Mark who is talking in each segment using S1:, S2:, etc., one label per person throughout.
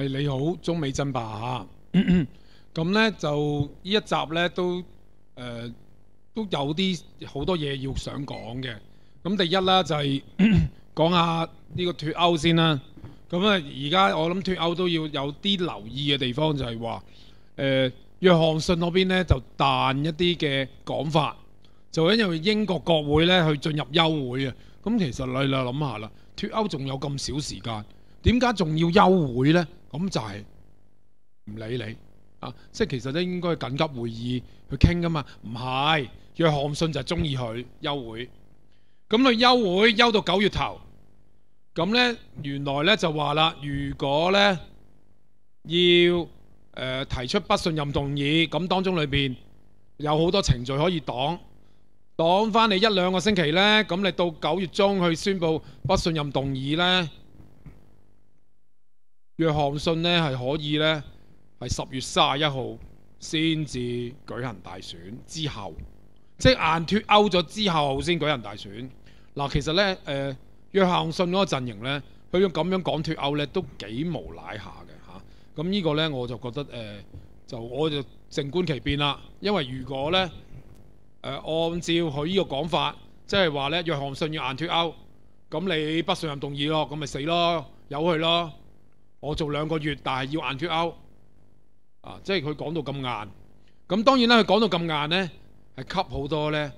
S1: 系你好，中美争霸吓，咁咧就呢一集咧都誒都有啲好多嘢要想講嘅。咁第一啦就係 講下呢個脱歐先啦。咁啊而家我諗脱歐都要有啲留意嘅地方，就係話诶，約翰逊嗰邊咧就彈一啲嘅講法，就因為英國國會咧去進入休会啊。咁其實你你諗下啦，脱歐仲有咁少時間，點解仲要休會呢？咁就係唔理你啊！即係其實咧應該緊急會議去傾噶嘛，唔係約翰遜就中意佢休會。咁佢休會休到九月頭，咁咧原來咧就話啦，如果咧要誒提出不信任動議，咁當中裏邊有好多程序可以擋，擋翻你一兩個星期呢，咁你到九月中去宣佈不信任動議呢，约翰信咧係可以咧，係十月三十一號先至舉行大選，之後即系硬脱歐咗之後先舉行大選嗱。其實咧，誒约翰信嗰個陣型咧，佢咁樣講脱歐咧都幾無赖下嘅吓。咁呢個咧我就覺得誒就我就靜觀其變啦。因為如果咧誒按照佢呢個講法，即係話咧约翰信要硬脱歐，咁你不信任動议咯，咁咪死咯，由佢咯。我做兩個月，但係要硬脱歐，啊，即係佢講到咁硬。咁當然啦，佢講到咁硬咧，係吸好多咧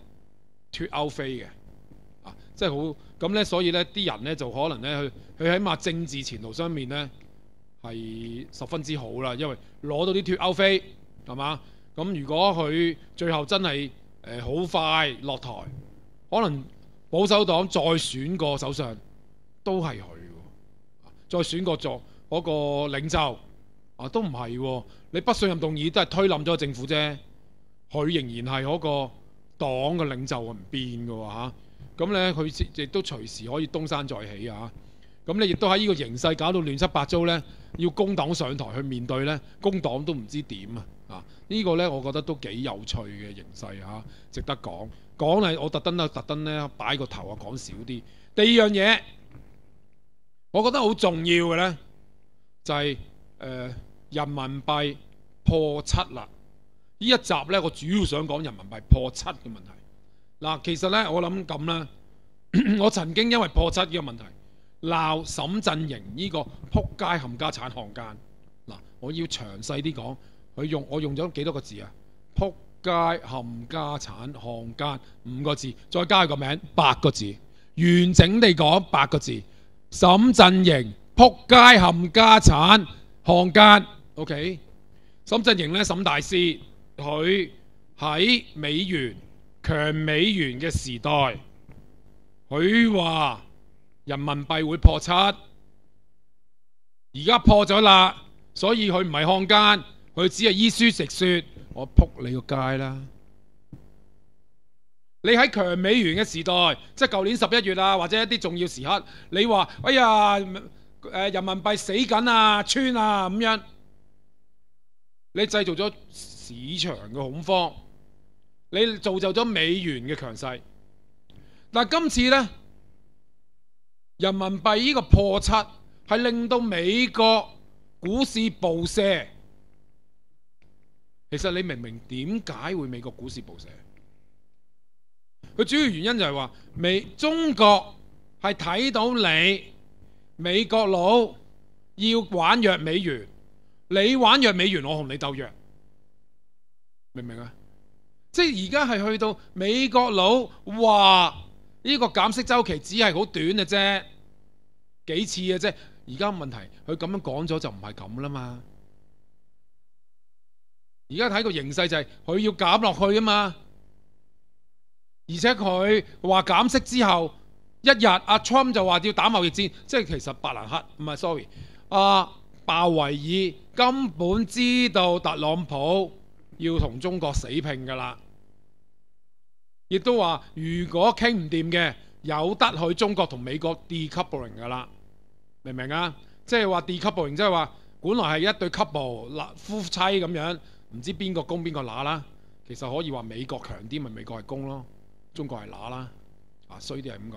S1: 脱歐飛嘅，啊，即係好。咁咧，所以咧啲人咧就可能咧，佢佢起碼政治前途上面咧係十分之好啦，因為攞到啲脱歐飛，係嘛？咁如果佢最後真係誒好快落台，可能保守黨再選個首相都係佢，再選個作。嗰個領袖啊，都唔係喎！你不信任動議都係推冧咗政府啫，佢仍然係嗰個黨嘅領袖啊，唔變嘅嚇。咁咧佢亦都隨時可以東山再起啊！咁你亦都喺呢個形勢搞到亂七八糟咧，要工黨上台去面對咧，工黨都唔知點啊！啊，依個咧我覺得都幾有趣嘅形勢嚇，值得講講係我特登啊特登咧擺個頭啊講少啲。第二樣嘢，我覺得好重要嘅咧。就係誒人民幣破七啦！呢一集咧，我主要想講人民幣破七嘅問題。嗱，其實咧，我諗咁啦，我曾經因為破七呢個問題鬧沈振營呢個撲街冚家產行間。嗱，我要詳細啲講，佢用我用咗幾多個字啊？撲街冚家產行間五個字，再加個名八個字，完整地講八個字，沈振營。扑街冚家產，漢奸，OK？沈振營咧，沈大師，佢喺美元強美元嘅時代，佢話人民幣會破七，而家破咗啦，所以佢唔係漢奸，佢只係依書食说，我撲你個街啦！你喺強美元嘅時代，即系舊年十一月啊，或者一啲重要時刻，你話哎呀～人民币死紧啊，穿啊咁样，你制造咗市场嘅恐慌，你造就咗美元嘅强势。但今次呢，人民币呢个破七系令到美国股市暴泻。其实你明唔明点解会美国股市暴泻？佢主要原因就系话美中国系睇到你。美国佬要玩弱美元，你玩弱美元，我同你斗弱，明唔明啊？即系而家系去到美国佬话呢个减息周期只系好短嘅啫，几次嘅啫。而家问题佢咁样讲咗就唔系咁啦嘛。而家睇个形势就系佢要减落去啊嘛，而且佢话减息之后。一日阿 Trump 就話要打貿易戰，即係其實白蘭克唔係 sorry，阿鮑維爾根本知道特朗普要同中國死拼噶啦，亦都話如果傾唔掂嘅，有得去中國同美國 d e c o u p l g 㗎啦，明唔明啊？即係話 d e c o u p l g 即係話，本來係一對 couple 夫妻咁樣，唔知邊個攻邊個乸啦，其實可以話美國強啲，咪美國係攻咯，中國係乸啦，啊衰啲係咁講。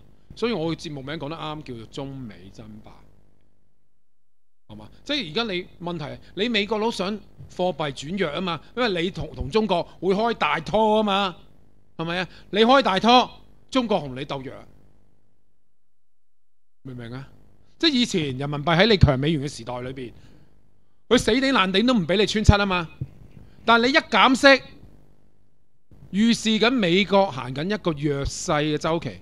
S1: 所以我嘅节目名講得啱，叫做中美爭霸，係嘛？即係而家你問題，你美國佬想貨幣轉弱啊嘛，因為你同同中國會開大拖啊嘛，係咪啊？你開大拖，中國同你鬥弱，明唔明啊？即係以前人民幣喺你強美元嘅時代裏邊，佢死頂爛頂都唔俾你穿七啊嘛，但係你一減息，預示緊美國行緊一個弱勢嘅週期。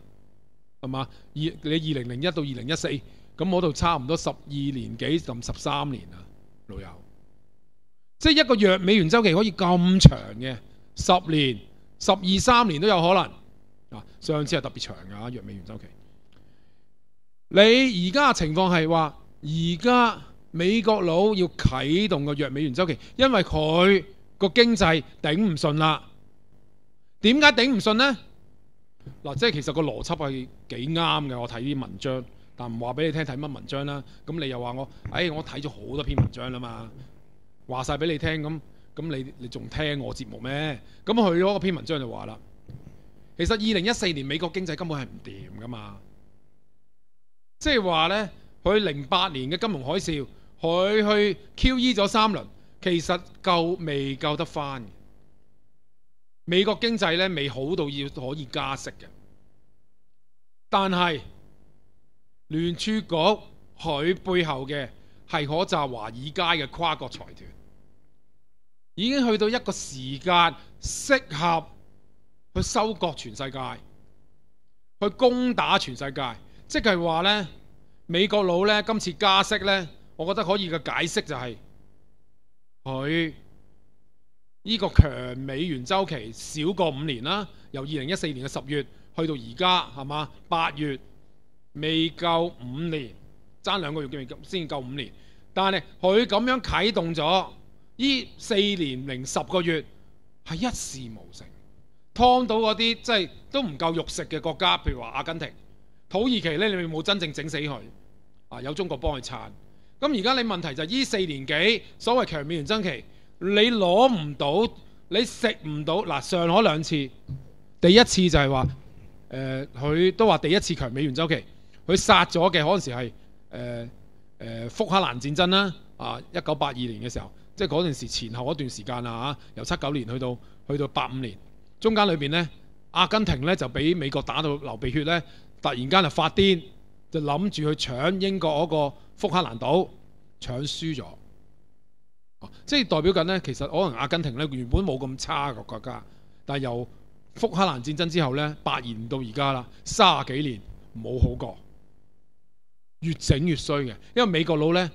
S1: 系嘛？二你二零零一到二零一四，咁我度差唔多十二年几，甚十三年啊，老友。即系一个弱美元周期可以咁长嘅，十年、十二、三年都有可能。啊，上次系特别长㗎，弱美元周期。你而家嘅情况系话，而家美国佬要启动个弱美元周期，因为佢个经济顶唔顺啦。点解顶唔顺呢？嗱，即係其實個邏輯係幾啱嘅，我睇啲文章，但唔話俾你聽睇乜文章啦。咁你又話我，誒我睇咗好多篇文章啦嘛，話晒俾你聽咁，咁你你仲聽我節目咩？咁佢嗰篇文章就話啦，其實二零一四年美國經濟根本係唔掂噶嘛，即係話呢，佢零八年嘅金融海嘯，佢去 QE 咗三輪，其實夠未夠得翻。美國經濟咧未好到要可以加息嘅，但係聯儲局佢背後嘅係可揸華爾街嘅跨國財團，已經去到一個時間適合去收割全世界、去攻打全世界，即係話咧美國佬咧今次加息咧，我覺得可以嘅解釋就係佢。呢個強美元周期少過五年啦，由二零一四年嘅十月去到而家，係嘛？八月未夠五年，爭兩個月嘅先夠五年。但係佢咁樣啟動咗依四年零十個月係一事無成，劏到嗰啲即係都唔夠肉食嘅國家，譬如話阿根廷、土耳其呢，你哋冇真正整死佢啊？有中國幫佢撐。咁而家你問題就係呢四年幾所謂強美元增期。你攞唔到，你食唔到。嗱，上海兩次，第一次就係話，誒，佢都話第一次強美元周期，佢殺咗嘅嗰陣時係誒誒福克蘭戰爭啦，啊，一九八二年嘅時候，即係嗰陣時前後嗰段時間啊，由七九年去到去到八五年，中間裏邊呢，阿根廷呢就俾美國打到流鼻血呢，突然間就發癲，就諗住去搶英國嗰個福克蘭島，搶輸咗。即係代表緊呢，其實可能阿根廷呢原本冇咁差個國家，但由福克蘭戰爭之後呢，八年到而家啦，十幾年冇好過，越整越衰嘅，因為美國佬呢，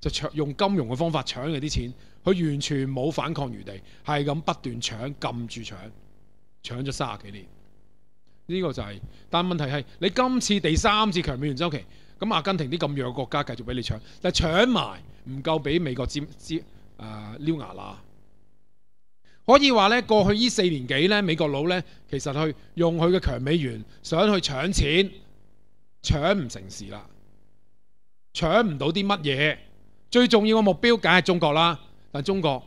S1: 就搶用金融嘅方法搶佢啲錢，佢完全冇反抗餘地，係咁不斷搶，撳住搶，搶咗三十幾年，呢個就係。但問題係，你今次第三次強美元周期。咁阿根廷啲咁弱嘅國家繼續俾你搶，但係搶埋唔夠俾美國尖尖啊溜牙啦！可以話咧，過去呢四年幾咧，美國佬咧其實去用佢嘅強美元想去搶錢，搶唔成事啦，搶唔到啲乜嘢。最重要嘅目標梗係中國啦，但中國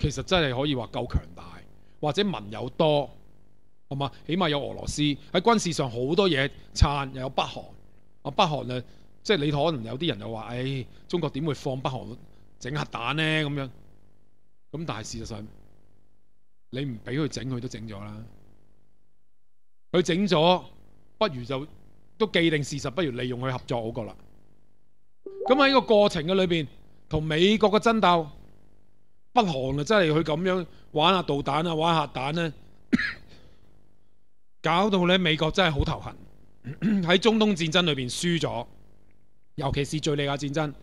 S1: 其實真係可以話夠強大，或者盟友多，係嘛？起碼有俄羅斯喺軍事上好多嘢撐，又有北韓。啊北韓啊，即係你可能有啲人又話：，唉，中國點會放北韓整核彈呢？咁樣，咁但係事實上，你唔俾佢整，佢都整咗啦。佢整咗，不如就都既定事實，不如利用佢合作好過啦。咁喺個過程嘅裏邊，同美國嘅爭鬥，北韓啊真係佢咁樣玩下導彈啊，玩核彈呢，搞到咧美國真係好頭痕。喺中东战争里边输咗，尤其是叙利亚战争，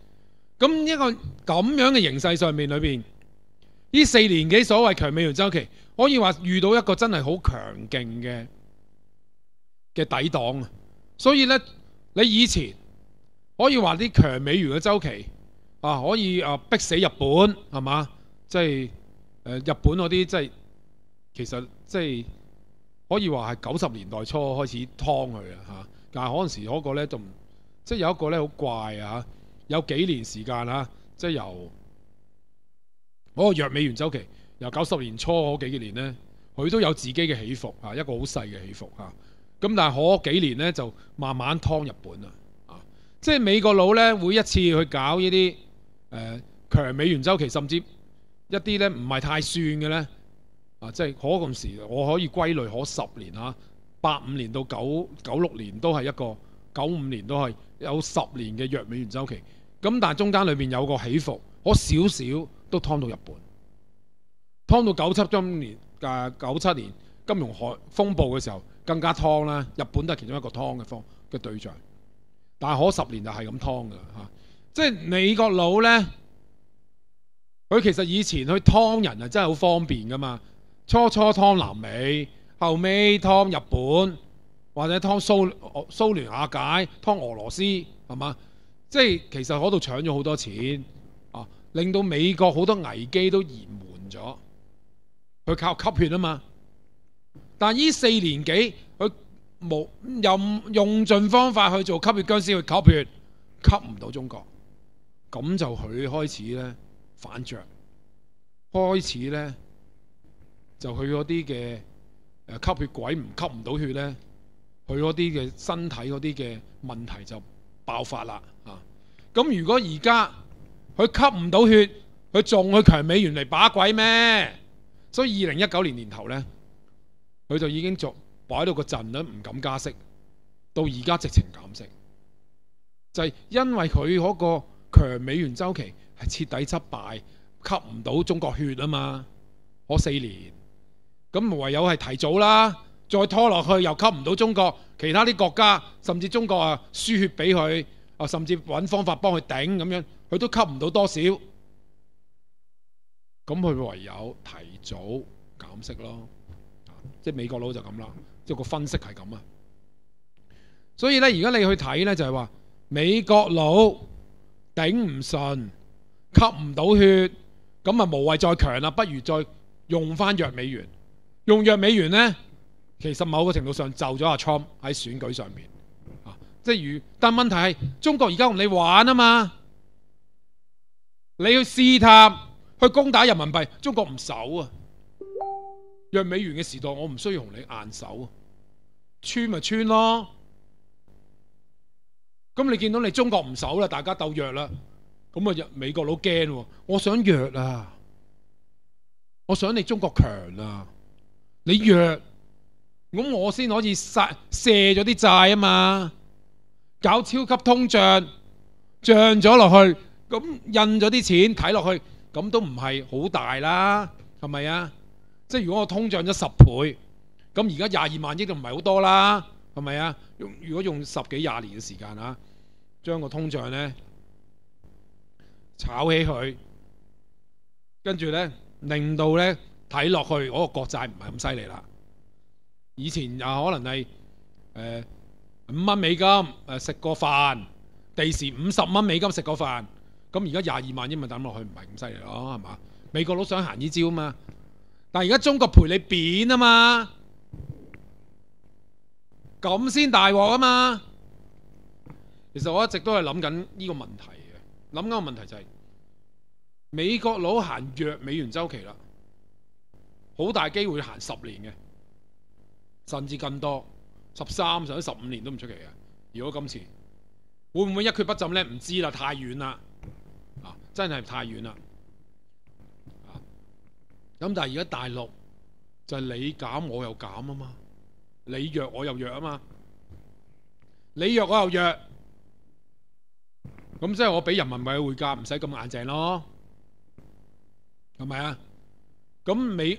S1: 咁一个咁样嘅形势上面里边，呢四年几所谓强美元周期，可以话遇到一个真系好强劲嘅嘅抵挡啊！所以呢，你以前可以话啲强美元嘅周期啊，可以啊逼死日本系嘛，即系日本嗰啲即系其实即系。可以話係九十年代初開始劏佢啊，嚇！但係嗰能時嗰個咧就唔，即係有一個咧好怪啊，有幾年時間啊，即係由嗰個弱美元周期，由九十年初嗰幾年咧，佢都有自己嘅起伏嚇，一個好細嘅起伏嚇。咁但係嗰幾年咧就慢慢劏日本啊，啊！即係美國佬咧會一次去搞呢啲誒強美元周期，甚至一啲咧唔係太算嘅咧。啊！即係可咁時，我可以歸類可十年嚇，八五年到九九六年都係一個，九五年都係有十年嘅弱美元周期。咁但係中間裏面有個起伏，可少少都㓥到日本，㓥到九七今年啊九七年金融海風暴嘅時候更加㓥啦。日本都係其中一個㓥嘅方嘅對象。但係可十年就係咁㓥㗎啦嚇。即係美國佬咧，佢其實以前去㓥人係真係好方便噶嘛。初初劏南美，后尾劏日本，或者劏苏苏联亚界，劏俄罗斯，系嘛？即系其实嗰度抢咗好多钱，啊，令到美国好多危机都延缓咗。佢靠吸血啊嘛，但系呢四年几佢冇任用尽方法去做吸血僵尸去吸血，吸唔到中国，咁就佢开始咧反着，开始咧。就佢嗰啲嘅誒吸血鬼唔吸唔到血咧，佢嗰啲嘅身體嗰啲嘅問題就爆發啦啊！咁如果而家佢吸唔到血，佢仲去強美元嚟把鬼咩？所以二零一九年年頭咧，佢就已經做擺到個陣啦，唔敢加息，到而家直情減息，就係因為佢嗰個強美元周期係徹底失敗，吸唔到中國血啊嘛！嗰四年。咁唯有係提早啦，再拖落去又吸唔到中國其他啲國家，甚至中國啊輸血俾佢，啊甚至揾方法幫佢頂咁樣，佢都吸唔到多少。咁佢唯有提早減息咯，即係美國佬就咁啦，即係個分析係咁啊。所以咧，而家你去睇咧，就係話美國佬頂唔順，吸唔到血，咁啊無謂再強啦，不如再用翻弱美元。用弱美元呢，其實某個程度上就咗阿 Trump 喺選舉上面啊。即係如，但問題係中國而家同你玩啊嘛，你去試探去攻打人民幣，中國唔守啊。弱美元嘅時代，我唔需要同你硬守啊，穿咪穿咯。咁你見到你中國唔守啦，大家鬥弱啦，咁啊，美國佬驚喎，我想弱啊，我想你中國強啊。你弱，咁我先可以杀卸咗啲债啊嘛，搞超级通胀，涨咗落去，咁印咗啲钱睇落去，咁都唔系好大啦，系咪啊？即系如果我通胀咗十倍，咁而家廿二万亿都唔系好多啦，系咪啊？用如果用十几廿年嘅时间啊，将个通胀咧炒起佢，跟住咧令到咧。睇落去，嗰個國債唔係咁犀利啦。以前啊，可能係誒五蚊美金誒食個飯，地時五十蚊美金食個飯，咁而家廿二萬英文抌落去，唔係咁犀利咯，係嘛？美國佬想行呢招嘛，但係而家中國陪你扁啊嘛，咁先大鑊啊嘛。其實我一直都係諗緊呢個問題嘅，諗緊個問題就係美國佬行弱美元周期啦。好大機會行十年嘅，甚至更多，十三甚至十五年都唔出奇嘅。如果今次，會唔會一蹶不振咧？唔知啦，太遠啦，啊，真係太遠啦。啊，咁但係而家大陸就你減我又減啊嘛，你弱我又弱啊嘛，你弱我又弱，咁即係我俾人民委會價唔使咁硬淨咯，係咪啊？咁美。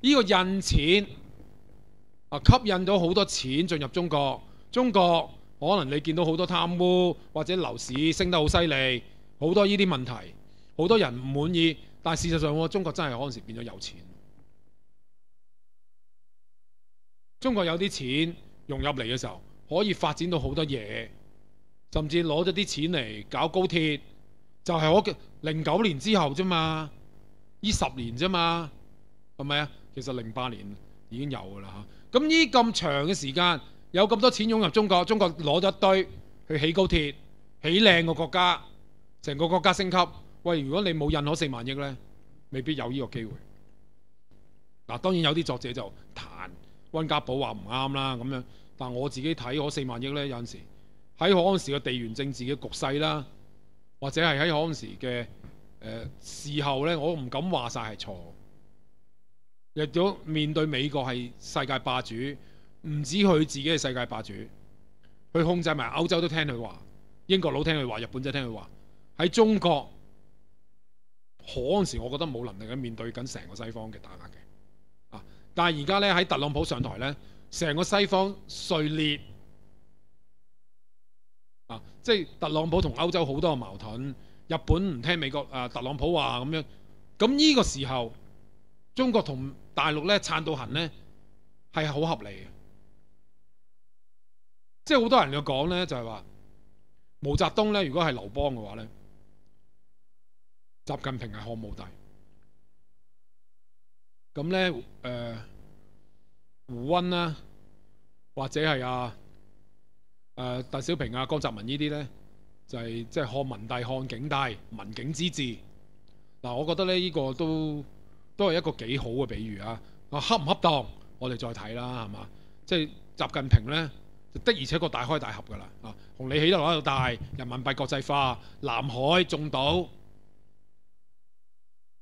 S1: 呢個印錢啊，吸引咗好多錢進入中國。中國可能你見到好多貪污或者樓市升得好犀利，好多呢啲問題，好多人唔滿意。但事實上，中國真係可能時變咗有錢。中國有啲錢融入嚟嘅時候，可以發展到好多嘢，甚至攞咗啲錢嚟搞高鐵，就係我零九年之後啫嘛，呢十年啫嘛，係咪啊？其實零八年已經有㗎啦嚇，咁呢咁長嘅時間有咁多錢湧入中國，中國攞咗一堆去起高鐵，起靚個國家，成個國家升級。喂，如果你冇印嗰四萬億咧，未必有呢個機會。嗱，當然有啲作者就彈温家寶話唔啱啦咁樣，但我自己睇，嗰四萬億咧有陣時喺嗰陣時嘅地緣政治嘅局勢啦，或者係喺嗰陣時嘅誒事後咧，我唔敢話晒係錯。入咗面对美国系世界霸主，唔止佢自己系世界霸主，佢控制埋欧洲都听佢话，英国佬听佢话，日本仔聽听佢话，喺中国嗰阵时我觉得冇能力去面对紧成个西方嘅打压嘅啊！但系而家咧喺特朗普上台咧，成个西方碎裂啊！即系特朗普同欧洲好多矛盾，日本唔听美国啊，特朗普话咁样，咁呢个时候。中國同大陸咧撐到痕咧係好合理嘅，即係好多人又講咧就係話毛澤東咧如果係劉邦嘅話咧，習近平係漢武帝，咁咧誒胡温啦，或者係啊誒鄧小平啊江澤民呢啲咧就係即係漢文帝、漢景帝文景之治。嗱，我覺得咧呢個都。都係一個幾好嘅比喻啊！啊，恰唔恰當？我哋再睇啦，係嘛？即係習近平呢，的而且確大開大合噶啦啊！同你起得來又大，人民幣國際化、南海、中島，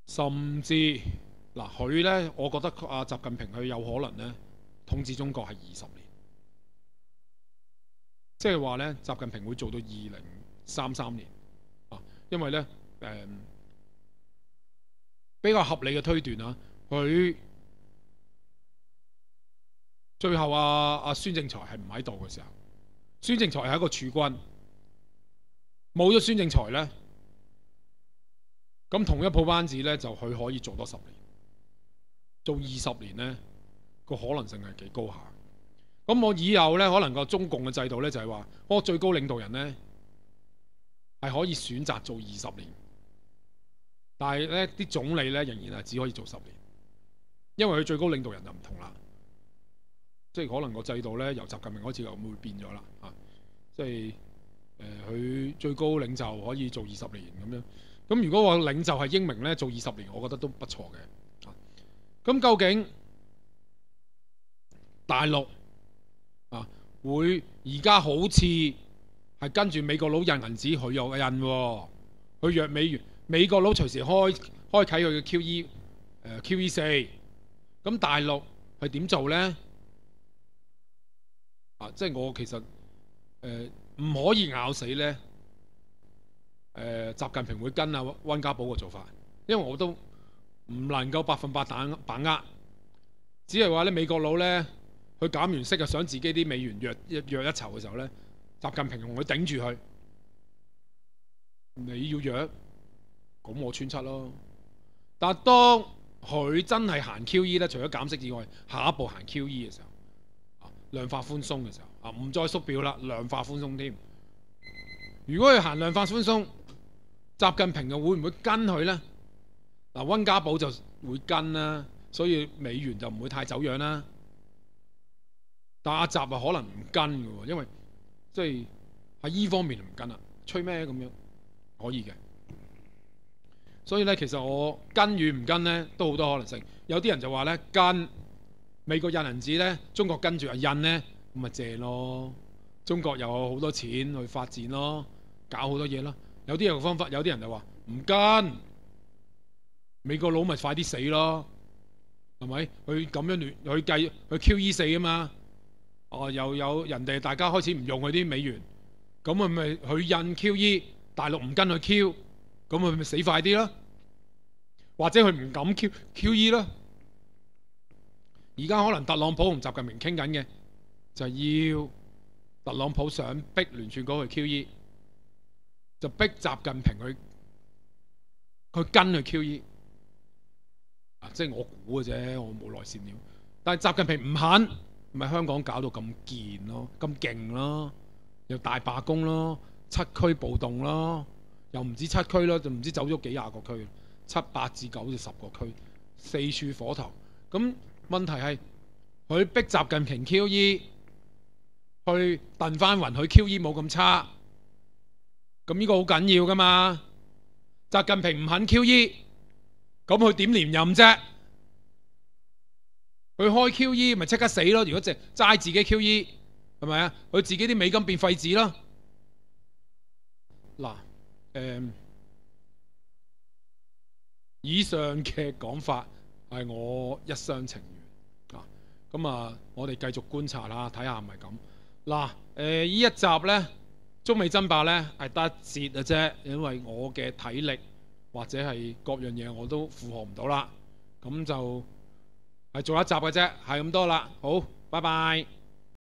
S1: 甚至嗱，佢呢，我覺得啊，習近平佢有可能呢，統治中國係二十年，即係話呢，習近平會做到二零三三年啊，因為呢。誒。比較合理嘅推斷啊，佢最後啊阿孫正才係唔喺度嘅時候，孫正才係一個處官，冇咗孫正才咧，咁同一鋪班子咧就佢可以做多十年，做二十年咧個可能性係幾高下。咁我以後咧可能個中共嘅制度咧就係話，我最高領導人咧係可以選擇做二十年。但系咧，啲總理咧仍然係只可以做十年，因為佢最高領導人就唔同啦，即係可能個制度咧由習近平开始就會變咗啦，啊，即係诶佢最高領袖可以做二十年咁樣，咁如果個領袖係英明咧，做二十年我覺得都不錯嘅，啊，咁究竟大陸啊會而家好似係跟住美國佬印銀紙佢又印，佢约美元。美國佬隨時開開啓佢嘅 QE，誒 QE 四，咁大陸係點做咧？啊，即係我其實誒唔可以咬死咧，誒習近平會跟啊温家寶嘅做法，因為我都唔能夠百分百打把握，只係話咧美國佬咧佢減完息啊想自己啲美元弱弱一籌嘅時候咧，習近平同佢頂住佢，你要弱。咁我穿七咯，但当當佢真係行 QE 咧，除咗減息以外，下一步行 QE 嘅時候，量化寬鬆嘅時候，啊唔再縮表啦，量化寬鬆添。如果佢行量化寬鬆，習近平又會唔會跟佢咧？嗱，温家寶就會跟啦，所以美元就唔會太走樣啦。但阿习啊，可能唔跟嘅喎，因為即係喺依方面唔跟啦，吹咩咁樣可以嘅。所以咧，其實我跟與唔跟咧，都好多可能性。有啲人就話咧，跟美國印銀紙咧，中國跟住啊印咧，咁咪借咯。中國有好多錢去發展咯，搞好多嘢咯。有啲人嘅方法，有啲人就話唔跟美國佬，咪快啲死咯，係咪？佢咁樣亂，去計去 QE 四啊嘛。哦，又有人哋大家開始唔用佢啲美元，咁佢咪佢印 QE，大陸唔跟佢 Q。咁佢咪死快啲咯？或者佢唔敢 Q QE 咯？而家可能特朗普同習近平傾緊嘅，就要特朗普想逼聯儲局去 QE，就逼習近平去，佢跟去 QE。啊，即係我估嘅啫，我冇內線料。但系習近平唔肯，咪香港搞到咁健咯，咁勁咯，又大罢工咯，七区暴動咯。又唔止七區啦，就唔知走咗幾廿個區，七八至九至十個區，四處火頭。咁問題係佢逼習近平 QE 去鄧翻雲，佢 QE 冇咁差。咁呢個好緊要噶嘛？習近平唔肯 QE，咁佢點連任啫？佢開 QE 咪即刻死咯！如果淨齋自己 QE 係咪啊？佢自己啲美金變廢紙啦。嗱。誒以上嘅講法係我一廂情願啊！咁啊，我哋繼續觀察啦，睇下係咪咁嗱。誒依一集咧，中美爭霸咧係得一節嘅啫，因為我嘅體力或者係各樣嘢我都負荷唔到啦，咁就係做一集嘅啫，係咁多啦。好，拜拜。